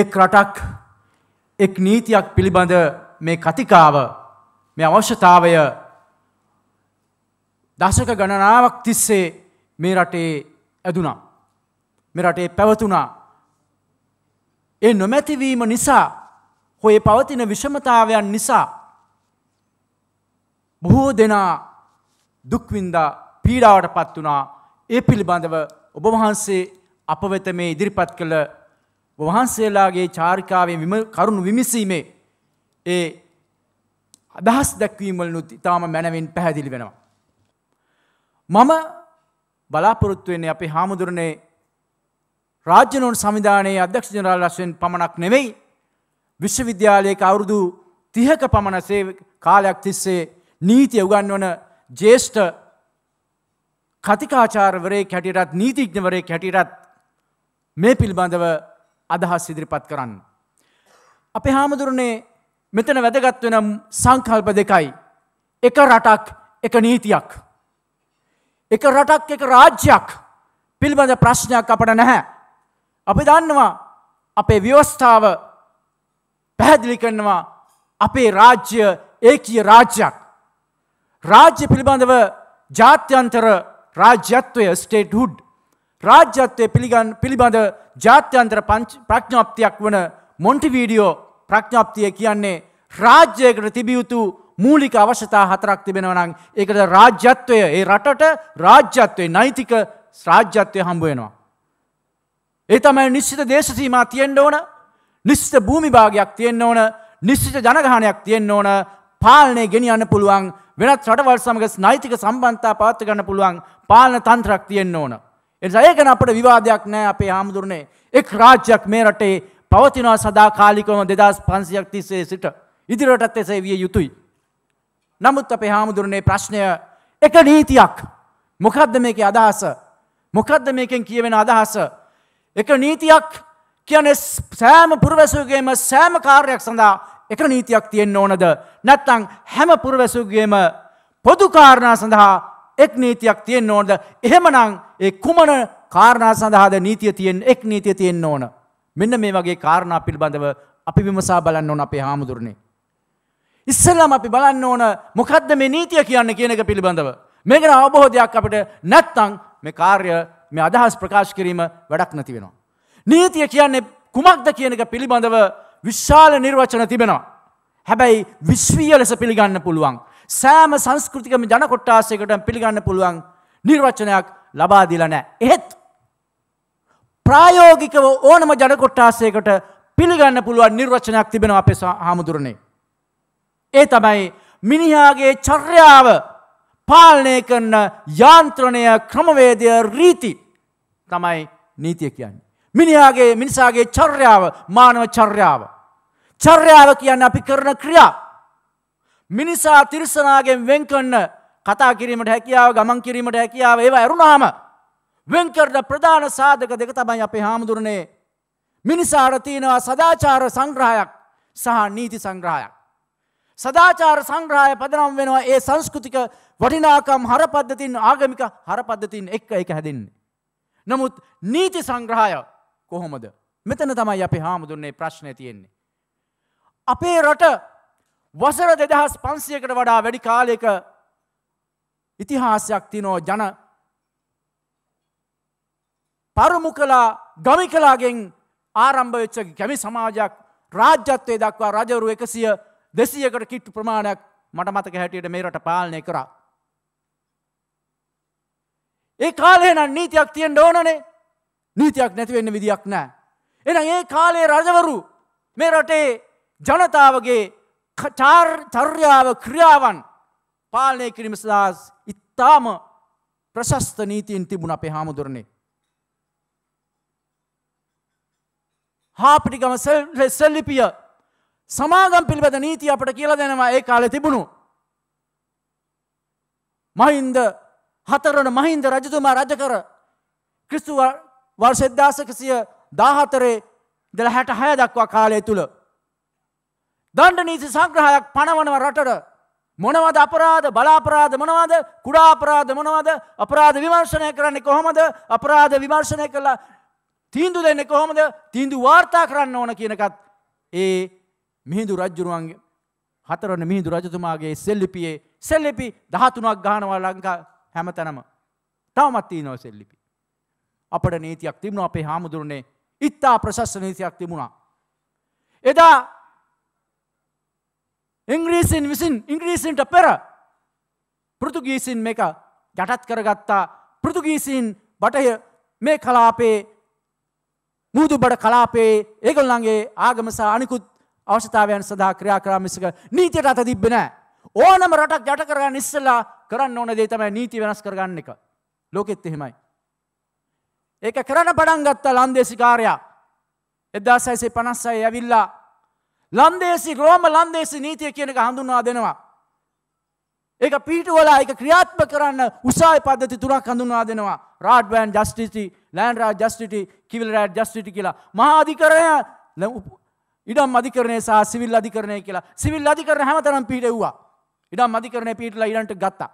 එක් රටක් එක් නීතියක් පිළිබඳ මේ කතිකාව මේ අවශ්‍යතාවය දශක ගණනාවක් තිස්සේ මේ රටේ ඇදුනා. මේ රටේ පැවතුනා. ඒ නොමැතිවීම නිසා හොය පවතින විෂමතාවයන් නිසා බොහෝ දෙනා දුක්වින්දා පීඩාවට පත් වනා ඒ පිළිබඳව ඔබවහන්සේ අප වෙත මේ ඉදිරිපත් කළ වහන්සේලාගේ චාරිකාවේ කරුණු විමසීමේ ඒ අදහස් දැක්වීමලනුත් ඉතාම මැනවින් පැහැදිලි වෙනවා. මම බලාපොරොත්තුවෙන්නේ අපේ හාමුදුරණේ රාජ්‍යනෝන් සවිධානයේ අධ්‍යක්ෂ ජනරාල් වශයෙන් පමණක් නෙවෙයි විශ්වවිද්‍යාලයක අවුරුදු තිහක පමණ සේ කාලයක් තිස්සේ නීතිය උගන්වන ජේෂ්ඨ කතිකාචාරවරේ කැටිරත් නීතිඥවරේ කැටිරත් මේ පිල්බඳව අදහස් ඉදිරිපත් කරන්න. අපේ හාමුදුරනේ මෙතන වැදගත්වනම් සංකල්ප දෙකයි. එක රටක් එක නීතියක්. එක රටක් එක රාජ්‍යයක් පිල්බඳ ප්‍රශ්නයක් අපට නැහැ. අපි දන්නවා අපේ ව්‍යවස්ථාව පැහැදිලි කරනවා අපේ රාජ්‍ය ඒකීය රාජ්‍යයක්. රාජ්‍ය පිළිබඳව ජාත්‍යන්තර රාජ්‍යත්වය ස්ටේට් හුඩ් රාජ්‍යත්වය පිළිගන් පිළිබඳ ජාත්‍යන්තර ප්‍රඥාප්තියක් වන මොන්ටිවීඩියෝ ප්‍රඥාප්තිය කියන්නේ රාජ්‍යයකට තිබියයුතු මූලික අවශ්‍යතා හතරක් තිබෙනවනං ඒකට රාජ්‍යත්වය ඒ රටට රාජ්‍යත්වය නෛතික ශ්‍රාජ්‍යත්වය හම්බුවෙනවා. ඒ තමයි නිශ්චිත දේශසීමා තියෙන්ඩ ඕන නිශ්චිත භූමිභාගයක් තියෙන්න්න ඕන නිශ්චිත ජනගහනයක් තියෙන්න්න ඕන පාලනය ගෙනියන්න පුළුවන් වෙනත් රටවල් සමග නෛතික සම්බන්තා පාත්ත ගන්න පුළුවන් පාලන තන්ත්‍රක් තියෙන්න්න ඕන. එනිසා ඒකන අපට විවාදයක් නෑ අපේ හාමුදුරනේ එක් රාජ්‍යයක් මේ රටේ පවතිනවා සදාකාලිකවම දෙදස් පන්සියක් තිස්සේ සිට ඉදිරියටත් එසේ විය යුතුයි. නමුත් අපේ හාමුදුරනේ ප්‍රශ්නය එක නීතියක් මොකද්ද මේකේ අදහස මොකද්ද මේකෙන් කියවෙන අදහස එක නීතියක් කියන්නේ සෑම පුරවැසියෙකුගේම සෑම කාර්යයක් සඳහා එක නීතියක් තියෙන්න ඕනද නැත්නම් හැම පුරවැසියෙකුගේම පොදු කාරණා සඳහා එක් නීතියක් තියෙන්න්න ඕනද එහෙමනං ඒ කුමන කාරණා සඳහාද නීතිය තියෙන් එක් නීතිය තියෙන්න්න ඕන මෙන්න මේ වගේ කාරණා පිළිබඳව අපි විමසා බලන්න ඕන අපේ හාමුදුරණේ. ඉස්සල්ලාම අපි බලන්න ඕන මොකද්ද මේ නීතිය කියන්න කියන එක පිළිබඳව. මේකන අවබෝධයක් අපිට නැත්තං මේ කාර්ය මේ අදහස් ප්‍රකාශ කිරීම වැඩක් නැති වෙනවා. නීතිය කියන්නේ කුමක්ද කියන එක පිළිබඳව විශාල නිර්වචන තිබෙනවා. හැබැයි විශ්වීය ලෙස පිළිගන්න පුළුවන්. සෑම සංස්කෘතිකම ජනකොට්ටාසයකට පිළිගන්න පුළුවන් නිර්වචනයක් ලබාදිල නෑ. එහෙත් ප්‍රායෝගිකව ඕනම ජනකොට්ටාසයකට පිළිගන්න පුළුවන් නිර්වචනයක් තිබෙන අප හාමුදුරණේ. ඒ තමයි මිනිහාගේ චර්යාව පාලනය කරන යාන්ත්‍රණය ක්‍රමවේදය රීති තමයි නීතිය කියන්නේ. මිනිහාගේ මිනිසාගේ චර්යාව මානව චර්යාව. චර්යාව කියන්න අපි කරන ක්‍රියා. මිනිසා තිරිසනාගෙන් වෙන්කන්න කතා කිරීමට හැකියාව ගමන් කිරීමට හැකියාව ඒවා ඇරුණාම වෙන්කරට ප්‍රධාන සාධක දෙක තමයි අපේ හාමුදුරනේ මිනිසාර තියෙනවා සදාචාර සංග්‍රහයක් සහ නීති සංග්‍රහයක්. සදාචාර සංග්‍රහය පදනම් වෙනවා ඒ සංස්කෘතික වටිනාකම් හරපද්ධතින් ආගමික හරපද්ධතින් එක්ක එක හැදින්නේ. නමුත් නීති සංග්‍රහය කොහොමද. මෙතන තමයි අපේ හාමුදුරන්නේ ප්‍රශ්නය තියෙන්නේ. අපේ රට වසර දෙදහස් පන්සියකට වඩා වැඩි කාලයක ඉතිහාසයක් තිනෝ ජන පරමු කලා ගමි කලාගෙන් ආරම්භ වෙච්ච කැමි සමාජයක් රාජ්‍යත්වය දක්වා රජවරු එකසිය දෙසියකට කිට්ටු ප්‍රමාණයක් මට මතක හැටියට මේරට පාලනය කරා. ඒ කාලේනම් නීතියක් තියෙන් ඕනනේ නීතියක් නැතිවෙන්න විදික් නෑ. එන ඒ කාලේ රජවරු මේ රටේ ජනතාවගේ චර්යාව ක්‍රියාවන් පාලනය කිරීම සදා ඉත්තාම ප්‍රශස්ත නීතියෙන් තිබුණ අපේ හාමුදුරණේ. හාපටිගම සෙල්ලිපිය සමාගම් පිළිබඳ නීති අපට කියල දෙනවා ඒ කාලෙ තිබුණු. මහින්ද හතරන මහින්ද රජතුමා රජකර ක්‍රිස්තු වර්ෂෙද්දාසකසිය දාහතරේ දෙල හැට හය දක්වා කාලය තුළ දණ්ඩ නීති සංග්‍රහයක් පණවනව රටට මොනවද අපරාධ බලාපරාධ මොනවද කුඩා අපරාධ මොනවද අපරාධ විමර්ශනය කරන්නේ කොහොමද අපරාධ විමර්ශනය කළා තීන්දු දෙන්නේ කොහොමද තීන්දු වාර්තා කරන්න ඕන කියනකත් ඒ මිහිඳු රජුරුවන්ගේ හතරවන මිහිඳු රජතුමාගේ සෙල්ලිපියේ සෙල්ලිපි 13ක් ගහනවා ලංකා හැමතැනම තවමත් තියෙනවා සෙල්ලිපි අපට නීතියක් තිබුණා අපේ හාමුදුරනේ ඉත්තා ප්‍රශස්ත නීතියක් තිබුණා එදා ඉංග්‍රීසින් විසින් ඉංග්‍රීසින්ට පෙර පෘතුගීසින් මේක යටත් කරගත්තා පෘතුගීසින් බටය මේ කලාපේ මුහුදු බඩ කලාපේ ඒගොල්ලන්ගේ ආගමසා අනිකුත් අවශ්‍යතාවයන් සඳහා ක්‍රියා කරා මිසක නීතියට අත තිබ්බේ නැහැ. ඕනම රටක් යට කරගන්න ඉස්සෙල්ලා කරන්න ඕන දේ තමයි නීති වෙනස් කරගන්න එක. ලෝකෙත් එහෙමයි. ඒක කරන පටන් ගත්ත ලන්දේසි කාර්යයා 1956 ඇවිල්ලා ලන්දේසි රෝම ලන්දේසි නීතිය කියනක හඳුන්වා දෙනවා. ඒක පිටුවලා එක ක්‍රියාත්ම කරන්න උසායි පද්ධති තුරක් හඳුන්වා දෙනවා රාඩ්වෑන් ජස්ටිසි ලෑන්රා ජස්ටිටි කිවිල්රෑඩ් ජස්ටිටි කියලා මහාධිකරණය ඉඩම් අධිකරණය සහ සිවිල් අධිකරණය කියලා සිවිල් අධිකරණ හැමතරම් පිටෙව්වා ඉඩම් අධිකරණය පිටලා ඉරන්ට ගත්තා.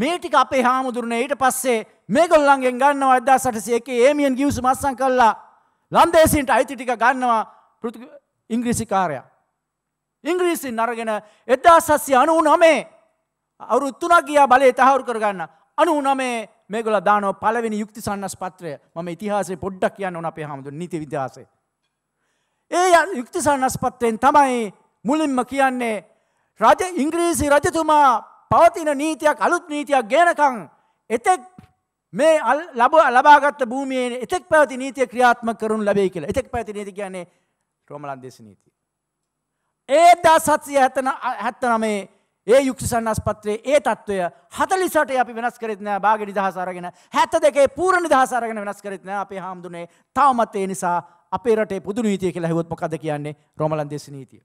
මේ ටික අපේ හාමුදුරන ඊට පස්සේ මේගොල්ලන්ගෙන් ගන්නවා අදදා සටසේ එකේ ඒමියන් ගිවසු මස්සන් කල්ලා ලන්දේසින්ට අයිති ටික ගන්නවා ඉංග්‍රීසි කාරයා. ඉංග්‍රීසින් අරගෙන එදා සස්ය අනුව නමේ අවුරු තුනක් ගියා බලය තහවුරු කරගන්න අනුව නමේ මේගොල දානෝ පලවෙනි යුක්ති සන්නස් පත්‍රය ම ඉතිහාසේ පොඩ්ඩක් කියන්න ඕන අපේ හමුදු නිති විදහසේ. ඒ යුක්ති සන්නස් පත්‍රයෙන් තමයි මුලින්ම කියන්නේ රජ ඉංග්‍රීසි රජතුමා පවතින නීතියක් අලුත් නීතියක් ගේනකං එතෙක් මේ අල් ලබ ලබාගත්ත භූමියයේ එතෙක් පැවති නීතිය ක්‍රියාත්ම කරුණු ලැබේ කියලා එතෙක් පැති නීති කියන්නේ රෝමලන් දේශ නීතිය. ඒදා සත්සිය හැතන හැත්තනමේ ඒ යුක්ෂ සන්නස් පත්‍රේ ඒ තත්ත්වය හතලිසට අපි වෙනස් කරෙත්න බාගෙඩි දහසාරගෙන හැත දෙකේ පූරණ දහසාරගෙන වෙනස් කරෙත්න අපේ හාමුදුනේ තවමත් ඒ නිසා අපේ රටේ පුදු නීතිය කියලා හැවොත් මොකද කියන්නේ රෝමලන් දේශ නීතිය.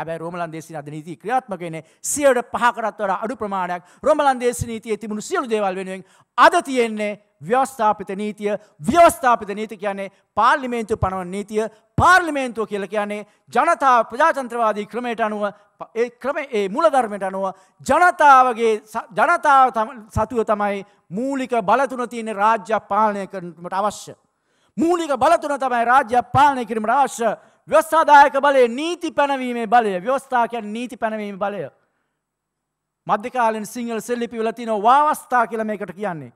හැබැ රෝමලන්දේසි අද නීති ක්‍රියාත්මකෙන සියයට පහකරත්වර අඩු ප්‍රමාණයක් රෝමලන්දේශ නීතිය තිබුණු සියලු දේවල් වෙනුවෙන් අද තියෙන්නේ ව්‍යවස්ථාපිත නීතිය ව්‍යවස්ථාපිත නීති කියන්නේ පාර්ලිමේන්තු පනවන නීතිය පාර්ලිමේන්තුව කියල කියන්නේ ජනතා ප්‍රජාතන්ත්‍රවාදී ක්‍රමයට අනුව ඒ ක්‍රම ඒ මුලධර්මයට අනුව ජනතාවගේ ජනතාව සතුව තමයි මූලික බලතුන තියෙන රාජ්‍ය පාලනය කරනට අවශ්‍ය. මූලික බලතුන තමයි රාජ්‍ය පාලනය කිරීමට අවශ්‍ය ව්‍යවස්ථාදායක බලය නීති පැනවීමේ බලය ව්‍යවස්ථාකයන් නීති පැනවීම බලය. මධ්‍යකාලෙන් සිංහල සෙල්ලිපි වලතින වාවස්ථා කියල මේකට කියන්නේ.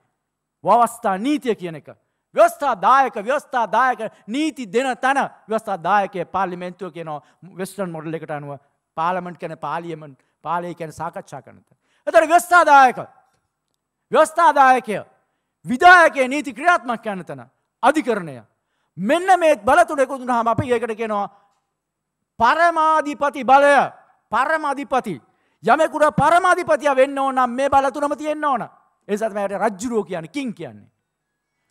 වවස්ථා නීතිය කියන එක. ව්‍යවස්ථා දායක ව්‍යවස්ථා දායක නීති දෙන තැන ව්‍යවස්ථා දායකය පාලිමෙන්තුව කියනවා වෙස්ටන් මොඩල් එකට අනුව පාලමට් කැන පාලියමන් පාලය කැන සාකච්ඡා කරනත. එතට ව්‍යවස්ථාදායක ව්‍යවස්ථාදායකය විදායකය නීති ක්‍රියාත්මක් යන තැන අධිකරණය මෙන්න මේත් බලතුඩෙක දුනහම අපි ඒකට කෙනවා පරමාධිපති බලය පරමාධිපති යමෙකුට පරමාධිපතිය වෙන්න ඕනම් මේ බලතුනම තියෙන්න ඕන ඒසත් මයට රජ්ජුරුව කියන කින් කියන්නේ.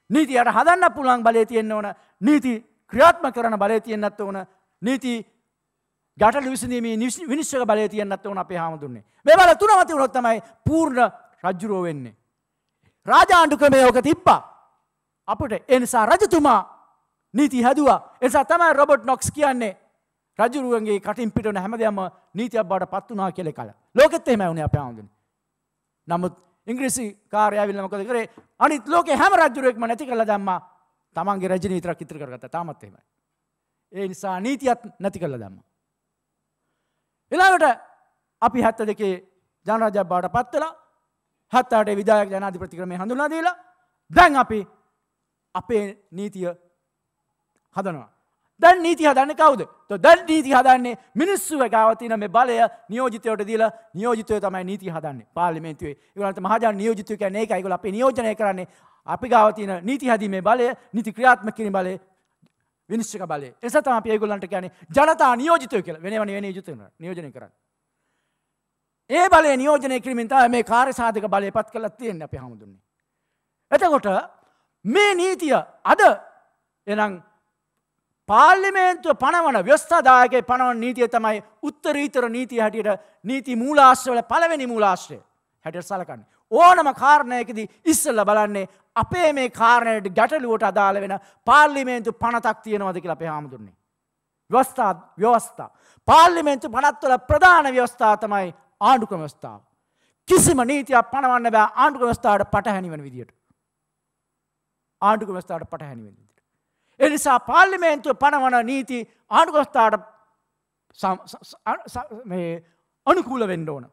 නීතියට හදන්න පුළන් බලය තියෙන්න ඕන නීති ක්‍රියාත්ම කරන බලය තියෙන්න්නත් ඕන නීති ගට ලිවිසඳීම විනිශ්ක බලය තියෙන්න්නත් ඕන අපේ හාමුදුන්නේ මේ බල තුනමති වනොත්තමයි පූර්ණ රජ්ජුරෝ වෙන්නේ. රාජාණ්ඩු ක්‍රමයෝක තිබ්බා අපට එනිසා රජතුමා නීති හැදවා එසා තමයි රොබට් නොක්ස් කියන්නේ රජරුවන්ගේ කටින් පිටන හැමදයම නීතියක් බාට පත් වනා කෙ කල ලෝකෙත්තේ මැවුණ අපයාාවගෙන. නමුත් ඉංග්‍රීසි කාරයාවිල්ලමකද කරේ අනිත් ලෝක හැම රජරුවෙක්ම නැති කළ දම්ම තමන්ගේ රජ නීතරක් ඉතිර කරගත තාමත්තේම. ඒ නිසා නීතියත් නැති කළ දම්ම. එලාවට අපි හැත්ත දෙකේ ජනරජ බාට පත්වලා හත්තාට විදායක් ජනාධිපතික්‍රමය හඳුනා දීලා දැන් අපි අපේ නීතිය හදනවා. දැන් නීති හදන්න කවුද දැන් නීති හදන්නේ මිනිස්සුව ගාවතින මේ බලය නියෝජිතයට දීලා නියෝජිතය තමයි නීති හදන්නේ පාලිමේන්තුවේ ඒගොල්ලන්ට මහජන නියෝජිතය කියන්නේ ඒකයි ඒගොල්ලෝ අපි නියෝජනය කරන්නේ අපි ගාවතින නීති හදීමේ බලය නීති ක්‍රියාත්මක කිරීම බලය විනිශ්චය බලය ඒ නිසා තමයි අපි ඒගොල්ලන්ට කියන්නේ ජනතා නියෝජිතය කියලා වෙනව නෙවෙයි නියෝජිතය නියෝජනය කරන්නේ ඒ බලය නියෝජනය කිරීමෙන් තමයි මේ කාර්ය සාධක බලයපත් කරලා තියෙන්නේ අපි හමුදුන්නේ එතකොට මේ නීතිය අද එනම් පාර්ලිමේන්තුව පනවන ව්‍යස්ථාදායකය පනවන නීතිය තමයි උත්තරීතර නීතිය හැටියට නීති මූලාශ්‍රවල පළවෙනි මූලාශ්‍රය හැටියට සලකන්නේ. ඕනම කාරණයකදී ඉස්සල්ල බලන්නේ අපේ මේ කාරණයට ගැටලුවට අදාළ වෙන පාර්ලිමේන්තු පනතක් තියෙනවද කියලා අපේ හාමුදුරන්නේ. ව්‍යවස්ථා ව්‍යවස්ථා. පාර්ලිමේන්තු පනත්වල ප්‍රධාන ව්‍යවස්ථා තමයි ආණ්ඩුක්‍රම ව්‍යවස්ථාව. කිසිම නීතියක් පනවන්න බෑ ආණ්ඩුක්‍රම ව්‍යවස්ථාවට පටහැනි වෙන විදියට. ආණ්ඩුක්‍රම ව්‍යවස්ථාවට පටහැනි වෙන විදියට. එනිසා පාර්ලිමේන්තුව පනවන නීති ආණුගස්ථාට අනුකූල වෙන්න ඕන.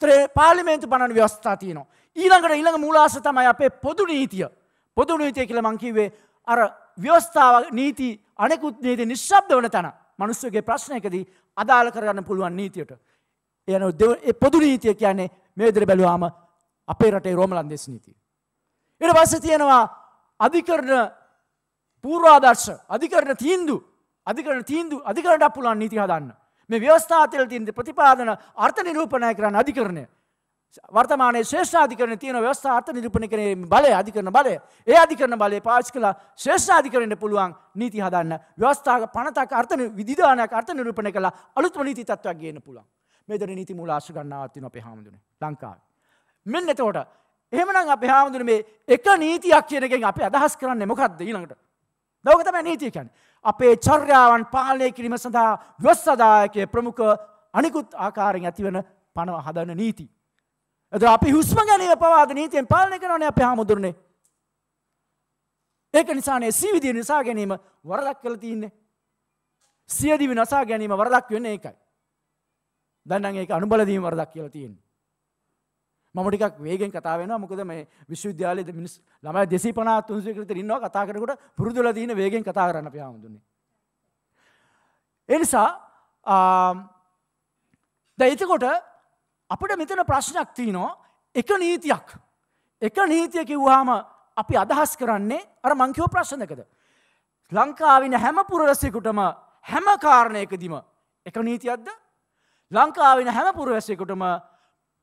තරේ පාලිමේන්තු පණන ව්‍යවස්ථා තියනවා. ඊළඟට ඉළඟ මුලාස තමයි අපේ පොදු නීතිය පොදු නීතිය කියල මංකිවේ අර ව්‍යවස්ථාව නීති අනෙකුත් නීති නිශ්ශබ්ද වන තැන මනුස්සගේ ප්‍රශ්නයකදී අදාළ කරගන්න පුළුවන් නීතියට. එයන පොදු නීතිය කියන්නේ මේදර බැලවාම අපේ රටේ රෝමලන්දෙස් නීති. ඉට පස්ස තියෙනවා අධිකරණ පූරාදර්ශ අධිකරන තීන්දු අධිකරන තීන්දු අධිකරට පුලන් නීති හදන්න මේ ව්‍යවස්ථාතල තින්ද ප්‍රතිපාදන අර්ථ නිරූපණය කරන්න අධිකරණය වර්තමාන ශේෂාධිකරන තියෙන ව්‍යවස්ථා අර්ථ නිරූපණ කරේ බලය අධිකරන බලය ඒ අධිකරන බලය පාච් කළ ශේෂාධිකරණයට පුළුවන් නීති හදන්න ව්‍යවස්ථාව පනතක් අර්ථ විධානයක් අර්ථ නිරූපණය කළ අලුත්ම නීති තත්ත්වයක් ගන්න පුළුවන් මෙදර නීති මුලාශ ගන්නාවත්තින අපේ හාමුදුන ලංකාව. මෙන්න එතෝට එහෙමනම් අප හාමුදුන මේ එක නීතියක් කියනකින් අප අදහස් කරන්න මොකක්ද ඊළඟට දවක තමයි නීතිය කියන්නේ. අපේ චර්යාවන් පාලනය කිරීම සඳහා ව්‍යවස්සදායකයේ ප්‍රමුඛ අනිකුත් ආකාරයෙන් ඇතිවන පණ හදන නීති. එතකොට අපි හුස්ම ගැනීම පවාද නීතියෙන් පාලනය කරනවානේ අපේ හැමදෙරනේ. ඒක නිසානේ සීවිදිය නිසා ගැනීම වරදක් කරලා තින්නේ. සියදිවි නසා ගැනීම වරදක් වෙන්නේ ඒකයි. දැන් නම් ඒක අනුබල දීම වරදක් කියලා තියෙන්නේ. මම ටිකක් වේගෙන් කතා වෙනවා මොකද මේ විශ්වවිද්‍යාලයේ මිනිස් ළමයි 250 300 කට ඉන්නවා කතා කරනකොට පුරුදුලා තියෙන වේගෙන් කතා කරන්න අපි ආමුදුනේ. ඒ නිසා දැන් එතකොට අපිට මෙතන ප්‍රශ්නයක් තියෙනවා එක නීතියක්. එක නීතිය කිව්වහම අපි අදහස් කරන්නේ අර මං කියව ප්‍රශ්න දෙකද. ලංකාවින හැම පුරවැසියෙකුටම හැම කාරණයකදීම එක නීතියක්ද? ලංකාවින හැම පුරවැසියෙකුටම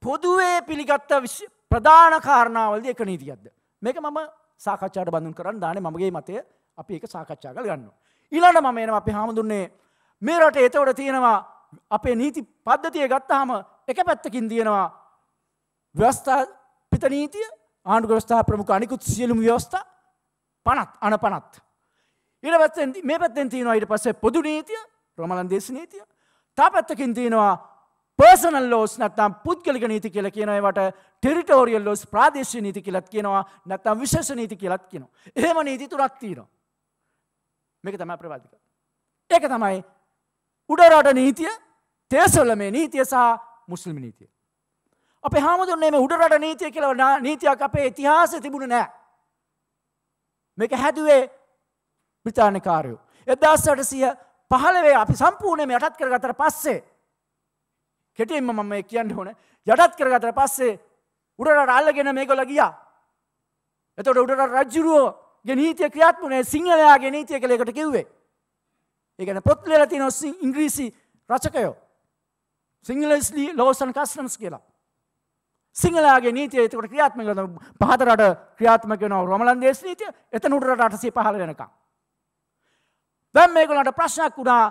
පොදුවේ පිළිගත්ත ප්‍රධාන කාරණාවලද එක නීතියක්ද. මේක මම සාකච්ඡාට බඳුන් කරන්න දාන මගේ මතය අපි එක සාකච්ඡා කල් ගන්න. ඉලට මම එනවා අපි හාමුදුන්නේ මේ රට එතවට තියෙනවා අපේ නීති පද්ධතිය ගත්තාහම එක පැත්තකින් තියෙනවා ව්‍යවස්ථා පිත නීතිය ආණ්ඩු ග්‍රස්ථා ප්‍රමුඛ අනිකුත් සියලුම් ව්‍යවස්ථා පනත් අන පනත්. ඉර පත්තෙන් මේ පැත්තෙන් තියෙනවා ඊට පස්සේ පොදු නීතිය ප්‍රමලන් දේශ නීතිය තා පැත්තකින් තියෙනවා පර්සනල් ලෝස් නැත්තම් පුද්ගලික නීති කියලා කියනවට ටෙරිටෝරියල් ලෝස් ප්‍රාදේශීය නීති කියලත් කියනවා නැත්තම් විශේෂ නීති කියලත් කියනවා. එහෙම නීති තුනක් තියෙනවා. මේක තමයි ප්‍රවාදික. ඒක තමයි උඩරට නීතිය, තේසොලමේ නීතිය සහ මුස්ලිම් නීතිය. අපේ හාමුදුරනේ මේ උඩරට නීතිය කියලා නීතියක් අපේ ඉතිහාසයේ තිබුණේ නැහැ. මේක හැදුවේ බ්‍රිතාන්‍ය කාරයෝ. 1815 අපි සම්පූර්ණයෙන්ම යටත් කරගත්තට පස්සේ කෙටෙන්ම මම කියන්න ඕන යටත් කරගතර පස්සේ උඩට අල්ලගෙන මේකොල ගියා. එතොට උඩට රජ්ජුරුවෝ ගෙනීතිය ක්‍රියාත්මනේ සිංහලයා ගෙනීතිය කළෙකට කිව්වේ. ඒගැන පොත්ලල තින ඔස්ස ඉංග්‍රීසි රචකයෝ. සිංහලස්ලි ලෝසන් කස්නම්ස් කියලා. සිංහලාගේ නීතිය එතකට ක්‍රියාත්මක පහතරට ක්‍රියාත්මක නව රමලන් දේශ නීතිය එත නුටට අටසේ පහල වෙනක. දැම් මේකොලට ප්‍රශ්නයක් වුණා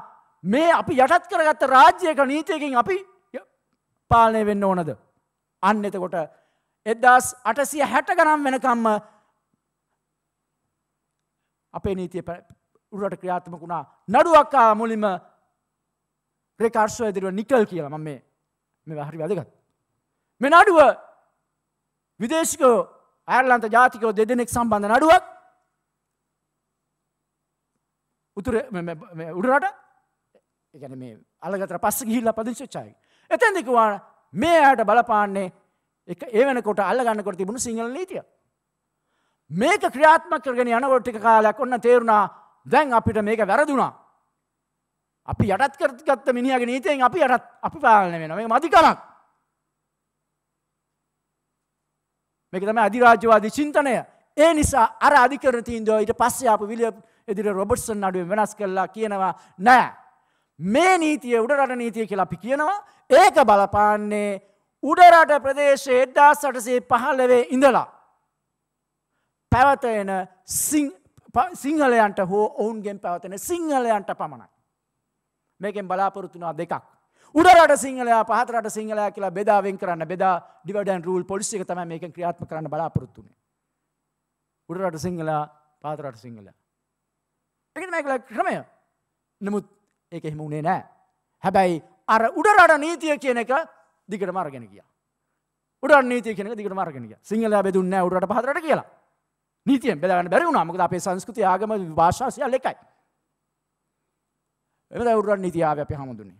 මේ අපි යටත් කරගත්ත රාජ්‍යයක නීතියකින් අපි පාලනය වෙන්න ඕනද. අන්න එතකොට එදදාස් අටසිය හැට ගනම් වෙනකම්ම අපේ නීතිය උරට ක්‍රියාත්මක වුණා නඩුවක්කා මුලිම ප්‍රකාර්ශව ඇදිරුව නිකල් කියලා මම මේ හරි වැදගත්. මෙ නඩුව විදේශකෝ ඇරලන්ත ජාතිකෝ දෙදෙනෙක් සම්බන්ධ නඩුවක් උතුර උඩරට එකන මේ අලගතර පස්ස ගිහිල්ල පදිංශච්චායි එතැදිකවා මේ අයට බලපාන්නේ එක ඒ වෙනකොට අල්ලගන්නකොට තිබුණු සිංහල නීතිය. මේක ක්‍රියාත්මක කරගෙන යනකොට ටික කාලයක් ඔන්න තේරුණා දැන් අපිට මේක වැරදුනා. අපි යටත් කරගත්ත මිනිහගේ නීතියෙන් අපි යටත් අපි පාලනය වෙනවා. මේක මදිකමක්. මේක තමයි අධිරාජ්‍යවාදී චින්තනය. ඒ නිසා අර අධිකරණ තීන්දුව ඊට පස්සේ ආපු විලියම් එදිරි රොබර්ට්සන් නඩුවෙන් වෙනස් කළා කියනවා නෑ. මේ නීතිය උඩරට නීතිය කියලා අපි කියනවා. ඒක බලපාන්නේ උඩරට ප්‍රදේශයේ එද්දාස් සටසේ පහලවේ ඉඳලා. පැවතයන සිංහලයන්ට හෝ ඔවුන්ගෙන් පැවතෙන සිංහලයන්ට පමණයි. මේකෙන් බලාපොරොතුනා දෙකක්. උඩරට සිංහලයා පහතරට සිංහලයා කියලා බෙදාවෙන් කරන්න බෙදා ඩිවඩන් රූල් පොලිසික තම මේක ක්‍රියාත්ම කරන්න බලාපොරොත්තුනේ. උඩරට සිංහලයා පාතරට සිංහලයා. එකම කළ ක්‍රමය නමුත් ඒක එහෙම උනේ නෑ. හැබැයි අර උඩරට නීතිය කියන එක දිකට මාර්ගෙන කිය උඩ නීති කෙන දිකට මාර්ගෙනක සිංහල බෙදුන්න උඩට පහරට කියලා නීතියෙන් බෙදගන්න බැරි නමක අපේ සංස්කෘති ආගම භාෂාසය ලෙකයි එම උඩරන් නීතියාව අපි හමුදුන්නේ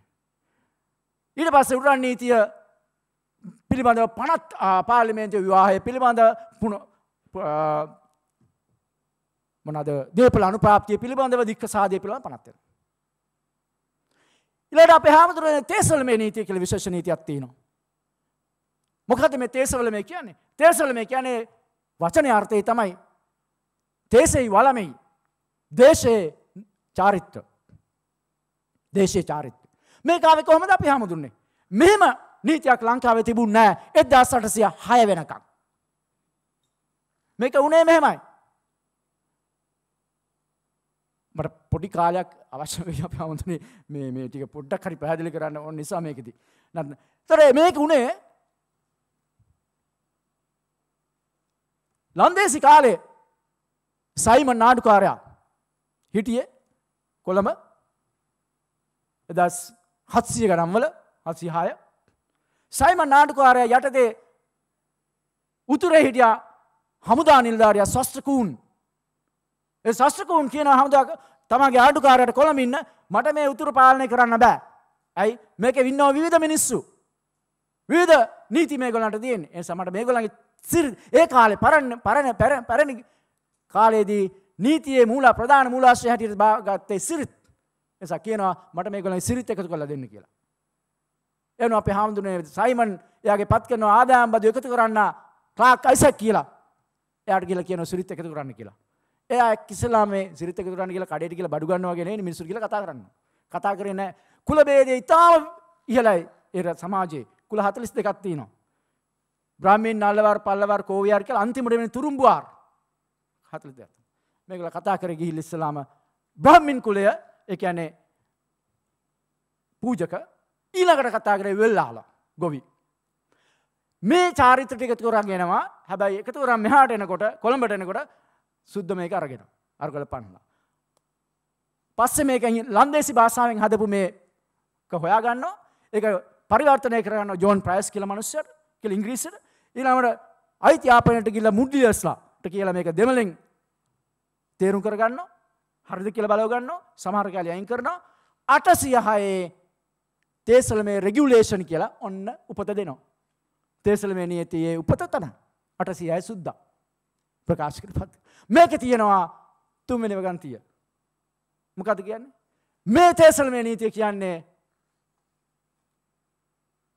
ඊට පස්ස උඩරන් නීතිය පිළිබඳව පනත් පාලිමේන්තය විවාහය පිළිබඳ පුුණ මොනද දේපල අනුපාපතිය පිළිබඳව දික්ක සාදය පිළ පනත්වෙන ඉලට අප හාමුදුරුවන තේසල මේ නීතිය කළ විශේෂ නීතියක් තියෙනවා. මොකද මේ තේසවල මේ කියන්නේ තේසවල මේ කියන්නේ වචන අර්ථය තමයි තේසෙයි වලමෙයි දේශයේ චාරිත්‍ර දේශය චාරිත්‍ර මේ කාව කොහමද අපි හාමුදුරන්නේ මෙහෙම නීතියක් ලංකාවේ තිබුණ නෑ එදදා සටසිය හය වෙනකක් මේක උනේ මෙහෙමයි මට පොඩි කාලයක් අවශ්‍ය වෙයි අපේ හමුදුනේ මේ මේ ටික පොඩ්ඩක් හරි පැහැදිලි කරන්න ඕන නිසා මේකදී. නැත්නම් ඒතර මේක උනේ ලන්දේසි කාලේ සයිමන් නාඩුකාරයා හිටියේ කොළඹ 1700 ගණන්වල 706 සයිමන් නාඩුකාරයා යටතේ උතුරේ හිටියා හමුදා නිලධාරියා ශස්ත්‍රකූන් ඒ ශස්ත්‍රකූන් කියන හමුදුවක් තමගේ ආඩුකාරයට කොළමින්න මට මේ උතුරු පාලනය කරන්න බෑ. ඇයි මේක වින්නෝ විධ මිනිස්සු. විධ නීති මේ ගොලට තියෙන් ඒ සමට මේ ගොලගේ සිරි ඒ කාලෙ පරන්න පරණ පැර පැරණි කාලයේදී නීතියේ මූල ප්‍රධාන මූලාශ්‍ය හැටියට බාගත්තේ සිරිත් එස කියනවා මට මේ ගොලන් සිරිත් එකතු කොල දෙන්න කියලා. එන අප හාමුදුනේ සයිමන් එයාගේ පත් කරන ආදායම් බද එකතු කරන්න ක්ලාක් අයිසක් කියලා එයාට කියලා කියන සිරිත් එකතු කරන්න කියලා. එයා කිසලා මේ සිරිතක තුරන් කියලා කඩේට කියලා බඩු ගන්නවා කියන හේනේ මිනිස්සු කියලා කතා කරනවා. කතා කරේ නැහැ. කුල ભેදේ ඉතාම ඉහළයි ඒ සමාජයේ. කුල 42ක් තියෙනවා. බ්‍රාහ්මීන් නල්ලවර් පල්ලවර් කෝවියර් කියලා අන්තිමට වෙන තුරුම්බුවාර් 42ක්. මේගොල්ලෝ කතා කර ගිහිල්ලා ඉස්සලාම බ්‍රාහ්මින් කුලය ඒ කියන්නේ පූජක ඊළඟට කතා කරේ වෙල්ලාලා ගොවි. මේ චාරිත්‍ර ටික එකතු කරගෙන එනවා. හැබැයි එකතු කරා මෙහාට එනකොට කොළඹට එනකොට සුද්ද මේක අරගෙන අරගල පන්නලා. පස්සේ මේක ලන්දේසි භාෂාවෙන් හදපු මේක හොයාගන්න එක පරිවර්තනය කරන්න ජෝන් ප්‍රයිස් කියල මනුස්සයට කියල ඉංග්‍රීසිට ඊළමට අයිති්‍යාපනයට ගිල්ල මුඩ්ඩියස්ලාට කියල මේක දෙමලින් තේරුම් කරගන්න හරිද කියල බලවගන්න සමහරකාල අයින් කරන අටසියහයේ තේසල මේ රෙගියුලේෂන් කියලා ඔන්න උපත දෙනවා. තේසල මේ නියතියේ උපත තන අටසියය සුද්දා ප්‍රකාශකර පත්. මේක තියෙනවා තුන්වෙනිව ගන්තිය. මොකද කියන්නේ. මේ තේසලමේ නීතිය කියන්නේ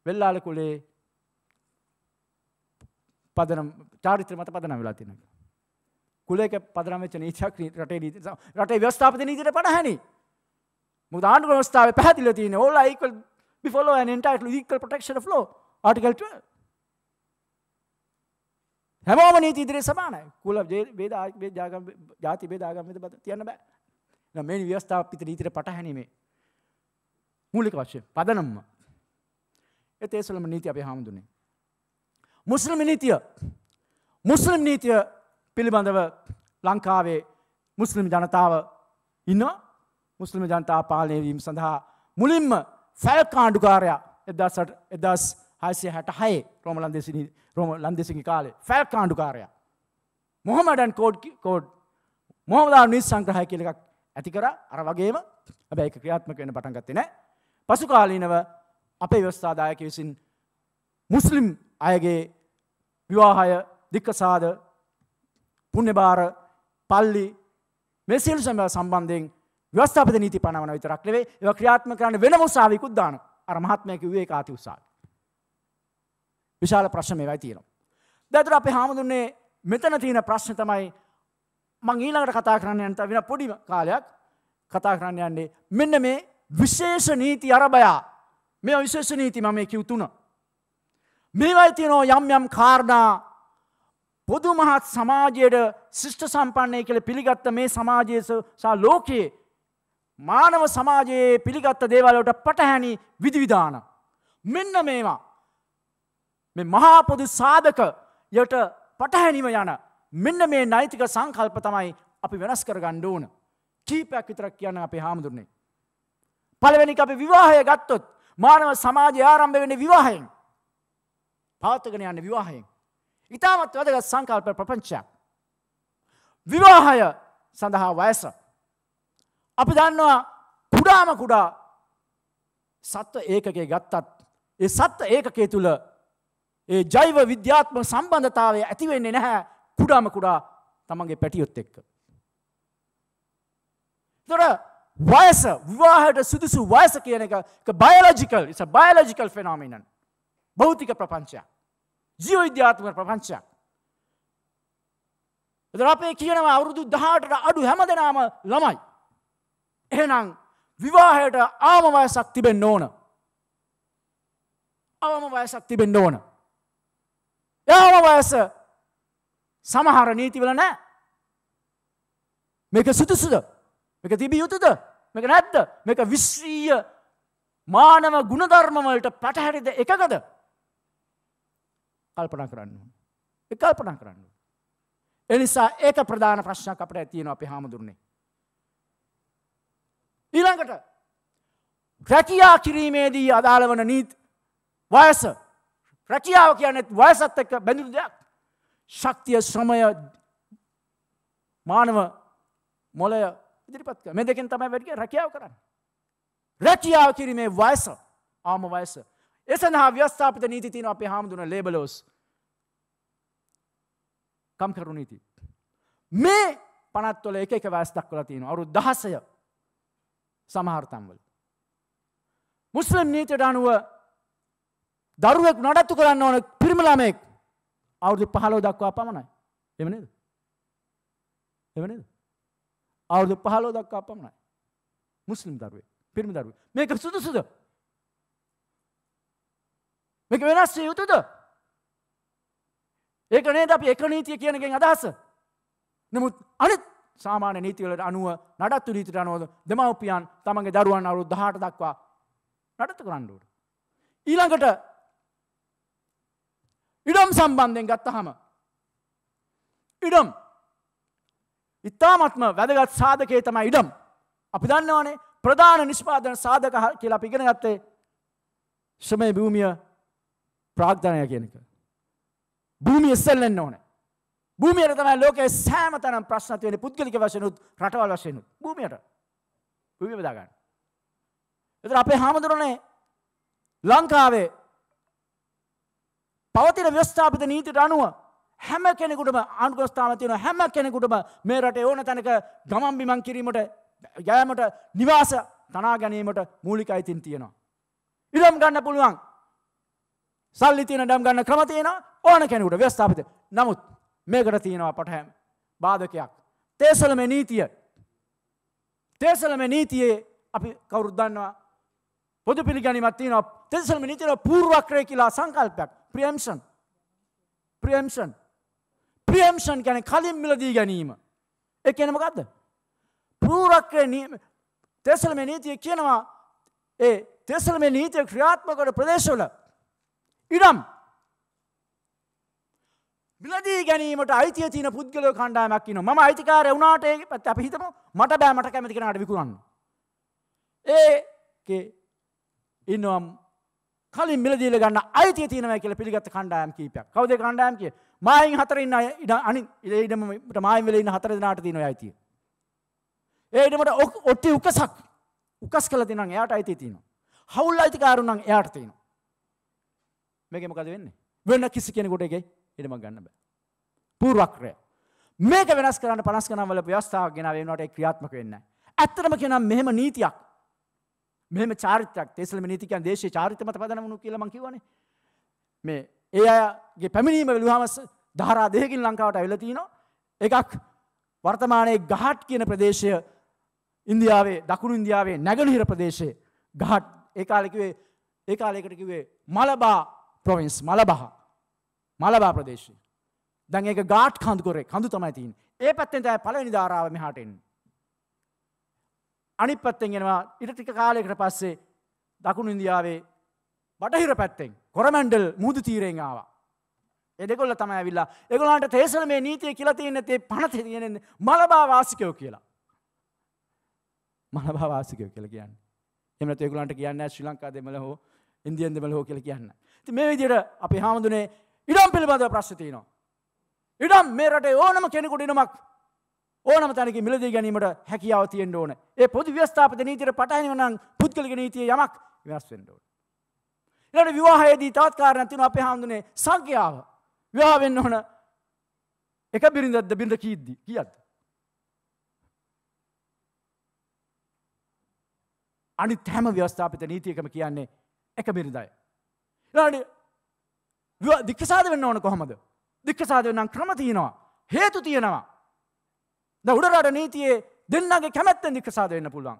වෙල්ලාල කුලේ පදනම් චාරිත්‍ර මත පදනම් වෙලා තියෙනවා. කුලේක පදනම් වෙච්ච නීතියක් රටේ නීති රටේ ව්‍යවස්ථාපන නීතියට පටහැනි. මොකද ආණ්ඩුක්‍රම ව්‍යවස්ථාවේ පැහැදිලිව තියෙන්නේ all equal be follow and entitled equal protection of law article 12 හැමෝම නීති ඉදිරියේ සමානයි. කුල වේද ආගම් ජාගම් ಜಾති වේද ආගම් වේද බත තියන්න බෑ. එහෙනම් මේ ව්‍යවස්ථාව පිට නීතිර පටහැනීමේ මූලික වශයෙන් පදනම්ම. ඒත් ඒසලම නීති අපි හාමුදුනේ. මුස්ලිම් නීතිය මුස්ලිම් නීතිය පිළිබඳව ලංකාවේ මුස්ලිම් ජනතාව ඉන්නවා. මුස්ලිම් ජනතාව පාලනය වීම සඳහා මුලින්ම ෆැල්ක් ආණ්ඩුකාරයා 1900 හයිසිය හැට හයි රෝම ලන්දෙසි රෝම ලන්දෙසිගේ කාලේ ෆැල් කාණ්ඩුකාරයා. මොහමඩන් කෝඩ් කෝඩ් මොහමදා නිස් සංග්‍රහය කියල එකක් ඇති කර අර වගේම හැබැයි ක්‍රියාත්මක වෙන පටන් ගත්තේ නැහැ. පසු කාලීනව අපේ ව්‍යවස්ථාදායක විසින් මුස්ලිම් අයගේ විවාහය දික්කසාද පුණ්‍යබාර පල්ලි මේ සියලු සම්බන්ධ සම්බන්ධයෙන් ව්‍යවස්ථාපිත නීති පනවන විතරක් නෙවෙයි ඒවා ක්‍රියාත්මක කරන්න වෙනම උසාවියකුත් දානවා. අර මහත්මයා කිව්වේ ඒකාති උසාවිය. විශාල ප්‍රශ්න මේවයි තියෙනවා. දැතුර අපි හාමුදුරන්නේ මෙතන තියෙන ප්‍රශ්න තමයි මං ඊළඟට කතා කරන්න යන්න වෙන පොඩි කාලයක් කතා කරන්න යන්නේ මෙන්න මේ විශේෂ නීති අරබයා මේ විශේෂ නීති මම මේ කිව් තුන. මේවයි තියෙනවා යම් යම් කාරණා පොදු මහත් සමාජයට ශිෂ්ට සම්පන්නය කළ පිළිගත්ත මේ සමාජය සා ලෝකයේ මානව සමාජයේ පිළිගත්ත දේවල්ලට පටහැනි විදිවිධාන. මෙන්න මේවා මේ මහාපොදු සාධකයට පටහැනිව යන මෙන්න මේ නෛතික සංකල්ප තමයි අපි වෙනස් කර ගණ්ඩ ඕන කීපයක් විතරක් කියන්න අපේ හාමුදුරන්නේ. පළවෙනි අපි විවාහය ගත්තොත් මානව සමාජ ආරම්භ වෙන විවාහයෙන් පාත්තගෙන යන්න විවාහයෙන්. ඉතාමත් වැදගත් සංකල්ප ප්‍රපංචයක්. විවාහය සඳහා වයස. අපි දන්නවා කුඩාම කුඩා සත්ව ඒකගේ ගත්තත් ඒ සත්ව ඒකකේ තුළ ඒ ජෛව විද්‍යාත්ම සම්බන්ධතාවය ඇතිවෙන්නේ නැහැ කුඩාම කුඩා තමන්ගේ පැටියොත් එක්ක. තොර වයස විවාහට සුදුසු වයස කියන එක බයලජිකල් ඉස බයලජිකල් ෆෙනෝමිනන් භෞතික ප්‍රපංචයක් ජීව විද්‍යාත්මක ප්‍රපංචයක්. එතර අපේ කියනවා අවුරුදු දහටට අඩු හැම දෙනාම ළමයි. එහෙනම් විවාහයට ආම වයසක් තිබෙන්න ඕන. අවම වයසක් තිබෙන්න ඕන. විශ්වාස සමහර නීතිවල නෑ. මේක සුදුසුද මේක තිබිය යුතුද මේක නැත්ද මේක විශ්වීය මානව ගුණධර්මවලට පටහැරිද එකකද කල්පනා කරන්න. එකල්පනා කරන්න. එනිසා ඒක ප්‍රධාන ප්‍රශ්නයක් අපට ඇතියෙන අපි හාමුදුරන්නේ. ඊළඟට රැකියා කිරීමේදී අදාළ වන නීත් වයස රැකියාව කියන්නේ වයසත් එක්ක බැඳුණු දෙයක්. ශක්තිය සමය මානව මොලය ඉදිරිපත් කරනවා. මේ දෙකෙන් තමයි වැඩි රැකියාව කරන්නේ. රැකියාව කිරීමේ වයස ආම වයස. ඒ සඳහා ව්‍යවස්ථාපිත නීති තියෙනවා අපේ හාමුදුරන ලේබලෝස්. කම් කරු නීති. මේ පනත්වල එක එක වයස් දක්වලා තියෙනවා. අවුරුදු 16 සමහර තැන්වල. මුස්ලිම් නීතියට අනුව දරුවෙක් නඩත්තු කරන්න ඕන පිරිමි ළමෙක් අවුරුදු 15 දක්වා පමණයි. එහෙම නේද? එහෙම නේද? අවුරුදු 15 දක්වා පමණයි. මුස්ලිම් දරුවෙක්, පිරිමි දරුවෙක්. මේක සුදුසුද? මේක වෙනස් විය යුතුද? ඒක නේද අපි එක නීතිය කියන එකෙන් අදහස. නමුත් අනිත් සාමාන්‍ය නීතිවලට අනුව නඩත්තු නීතිට අනුව දෙමව්පියන් තමන්ගේ දරුවන් අවුරුදු 18 දක්වා නඩත්තු කරන්න ඕන. ඊළඟට ඉඩම් සම්බන්ධයෙන් ගත්තහම. ඉඩම් ඉතාමත්ම වැදගත් සාධකයේ තමයි ඉඩම්. අපි දන්නවානේ ප්‍රධාන නිෂ්පාදන සාධක කියලා අපි ඉගෙන ගත්තේ ශ්‍රමය භූමිය ප්‍රාග්ධනය කියන එක. භූමිය ඉස්සෙල්ලෙන්න ඕනේ. භූමියට තමයි ලෝකයේ සෑම තැනම් ප්‍රශ්න තියෙන පුද්ගලික වශයෙන්ුත් රටවල් වශයෙන්ුත් භූමියට. භූමිය බෙදා ගන්න. ඒතර අපේ හාමුදුරනේ ලංකාවේ පවතින ව්‍යස්ථාපිත නීතිට අනුව හැම කෙනෙකුටම අනුගස්ථාන තියෙන හැම කෙනෙකුටම මේ රටේ ඕන තැනක ගමන් බිමන් කිරීමට යෑමට නිවාස තනා ගැනීමට මූලික අයිතින් තියෙනවා. ඉඩම් ගන්න පුළුවන්. සල්ලි තියෙන ඩම් ගන්න ක්‍රම තියෙනවා ඕන කෙනෙකුට ව්‍යස්ථාපිත. නමුත් මේකට තියෙනවා පටහැම බාධකයක්. තේසලම නීතිය. තේසලම නීතියේ අපි කවුරුත් දන්නවා පොදු පිළිගැනීමක් තියෙනවා තෙසල්ම නීතින පූර්වක්‍රය කියලා සංකල්පයක් ප්‍රියම්ෂන් ප්‍රියම්ෂන් ප්‍රියම්ෂන් ගැන කලින් මිලදී ගැනීම එක එනමකක්ද පූරක්‍රය තෙසල්ම නීතිය කියනවා ඒ තෙසල්ම නීතිය ක්‍රියාත්මකට ප්‍රදේශවල ඉඩම් මිලදී ගැනීමට අයිතිය තියන පුද්ගලය කණ්ඩායමක් න ම අයිතිකාරය වුණට ඒ පැත් අප හිතම මට බෑ මට කැමති කෙනට විකුණන්න ඒ ඉන්නම් කලින් මිලදීල ගන්න අයිති තියනවා කියල පිළිගත් කණ්ඩායම් කීපයක් කවද කණ්ඩායම් කිය මයින් හතරන්න ඉඩ අනි ඉඩමට මයින් වෙලන්න හතර දෙනාට තින අයිතිය. ඒඩමට ඔක් ඔට්ටි උකසක් උකස් කල තිනම් එයාට අයිති තියනවා. හවුල් අයිතිකාරුනම් එයාට තියනවා. මේක මොකද වෙන්නේ වෙන්න කිසි කෙනෙකුට එකයි ඉඩමක් ගන්න බෑ. පූර්වක්‍රය. මේක වෙනස් කරන්න පනස් කනවල ව්‍යස්ථාව ගෙනාව වෙනට ක්‍රියාත්මක වෙන්න. ඇත්තරම කෙනම් මෙහෙම නීතියක් මෙම චාරිතයක් තෙසලම නීතිකයන් දේශය චාරිත මත පදන වුණු කියලම කිවන මේ ඒ අයගේ පැමිණීම වෙළුහමස් දහරා දෙයකින් ලංකාවට ඇවිලතිනවා එකක් වර්තමානයේ ගහට් කියන ප්‍රදේශය ඉන්දියාවේ දකුණු ඉන්දියාවේ නැගනහිර ප්‍රදේශය ගහට් ඒ කාලෙකිවේ ඒ කාලයකට කිවේ මලබා ප්‍රොවින්ස් මලබහ මලබා ප්‍රදේශය දැන් ඒක ගාට් කඳුකොරේ කඳු තමයි තියෙන්නේ ඒ පැත්තෙන් තමයි පළවෙනි ධාරාව මෙහාට එන්නේ අනිත් පැත්තෙන් එනවා ඉරටික කාලයකට පස්සේ දකුණු ඉන්දියාවේ බටහිර පැත්තෙන් කොරමැන්ඩල් මුහුදු තීරෙන් ආවා. ඒ දෙකොල්ල තමයි ඇවිල්ලා ඒගොල්ලන්ට තේසල මේ නීතිය කියලා තියෙන තේ පනත තියෙන මලබා වාසිකයෝ කියලා. මලබා වාසිකයෝ කියලා කියන්නේ. එහෙම නැත්නම් ඒගොල්ලන්ට කියන්නේ ශ්‍රී ලංකා දෙමළ හෝ ඉන්දියන් දෙමළ හෝ කියලා කියන්න. ඉතින් මේ විදිහට අපේ හාමුදුනේ ඉඩම් පිළිබඳව ප්‍රශ්න තියෙනවා. ඉඩම් මේ රටේ ඕනම කෙනෙකුට ඉඩමක් ඕනම තැනක මිලදී ගැනීමට හැකියාව තියෙන්න ඕන. ඒ පොදු ව්‍යස්ථාපිත නීතියට පටහැනි වෙනනම් පුද්ගලික නීතිය යමක් වෙනස් වෙන්න ඕන. ඊළඟට විවාහයේදී තවත් කාරණා තියෙනවා අපේ හඳුනේ සංඛ්‍යාව. විවාහ වෙන්න ඕන එක බිරිඳක්ද බිරිඳ කීද්දි කීයක්ද? අනිත් හැම ව්‍යවස්ථාපිත නීතියකම කියන්නේ එක බිරිඳයි. ඊළඟට විවාහ දික්කසාද වෙන්න ඕන කොහොමද? දික්කසාද වෙන්න ක්‍රම තියෙනවා. හේතු තියෙනවා. ද උඩරට නීතියේ දෙන්නගේ කැමැත්තෙන් නික්සාද වෙන්න පුළුවන්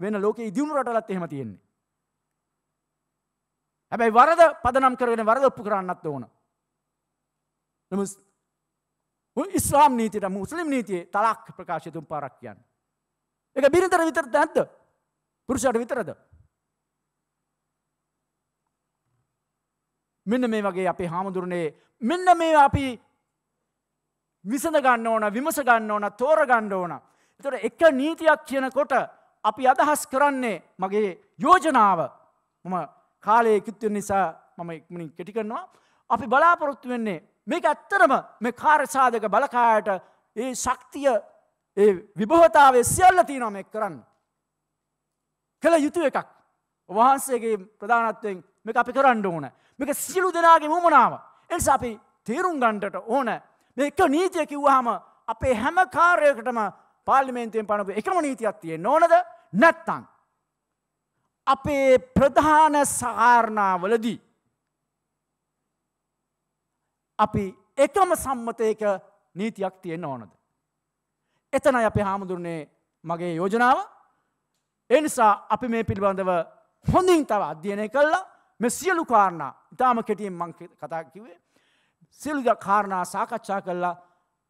වෙන ලෝක ඉදියුණු රටලත් එහෙම තියෙන්නේ. හැබැයි වරද පදනම් කරගෙන වරද ඔප්පු කරන්නත් ඕන. ඉස්ලාම් නීතියට මුස්ලිම් නීතියේ තලක් ප්‍රකාශයතුම් පාරක් කියන්න. එක බිරිතර විතර දැත්ත පුරුෂට විතරද. මෙන්න මේ වගේ අපි හාමුදුරනේ මෙන්න මේ අපි විසඳ ගන්න ඕන විමස ගන්න ඕන තෝර ගන්න ඕන. එතට එක නීතියක් කියනකොට අපි අදහස් කරන්නේ මගේ යෝජනාව මම කාලය යුත්තුව නිසා මම ඉක්මනින් කෙටිකරනවා. අපි බලාපොරොත්තු වෙන්නේ මේක ඇත්තරම මේ කාර්සාධක බලකායට ඒ ශක්තිය ඒ විභහතාවේ සියල්ල තියනම එක් කරන්න. කළ යුතු එකක් වහන්සේගේ ප්‍රධානත්වයෙන් මේ අපි කරන්න ඕන මේක සියලු දෙනාගේ මුමනාව එනිසා අපි තේරුම් ගණ්ඩට ඕනෑ මේක නීතිය කිව්වහම අපේ හැම කාර්යකටම පාර්ලිමේන්තුවෙන් පනපු එකම නීතියක් තියෙන්න ඕනද නැත්තං. අපේ ප්‍රධාන සාරණාවලදී. අපි එකම සම්මතයක නීතියක් තියෙන්න ඕනද. එතනයි අපි හාමුදුරන්නේ මගේ යෝජනාව එනිසා අපි මේ පිළිබඳව හොඳින් තව අධ්‍යයනය කල්ලා මෙ සියලු කාරණා ඉතාම කෙටියෙන් මං කතා කිවේ සිල්ග කාරණා සාකච්ඡා කල්ලා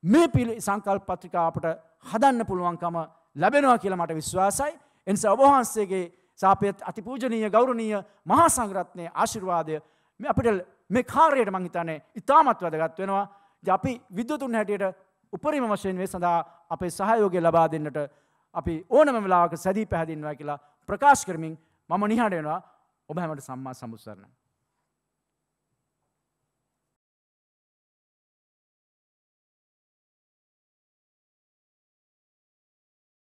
මේ පිළි සංකල්ප පත්‍රිකා අපට හදන්න පුළුවන්කම ලැබෙනවා කියලා මට විශ්වාසයි. එනිසා ඔබ වහන්සේගේ සාපේත් අතිපූජනීය ගෞරවනීය මහා සංඝරත්නයේ ආශිර්වාදය මේ අපිට මේ කාර්යයට මං හිතන්නේ ඉතාමත් වැදගත් වෙනවා. අපි විද්‍යුතුන් හැටියට උපරිම වශයෙන් මේ සඳහා අපේ සහයෝගය ලබා දෙන්නට අපි ඕනම වෙලාවක සැදී පැහැදින්වා කියලා ප්‍රකාශ කරමින් මම නිහඬ වෙනවා ඔබ හැමට සම්මා සම්බුත් සරණයි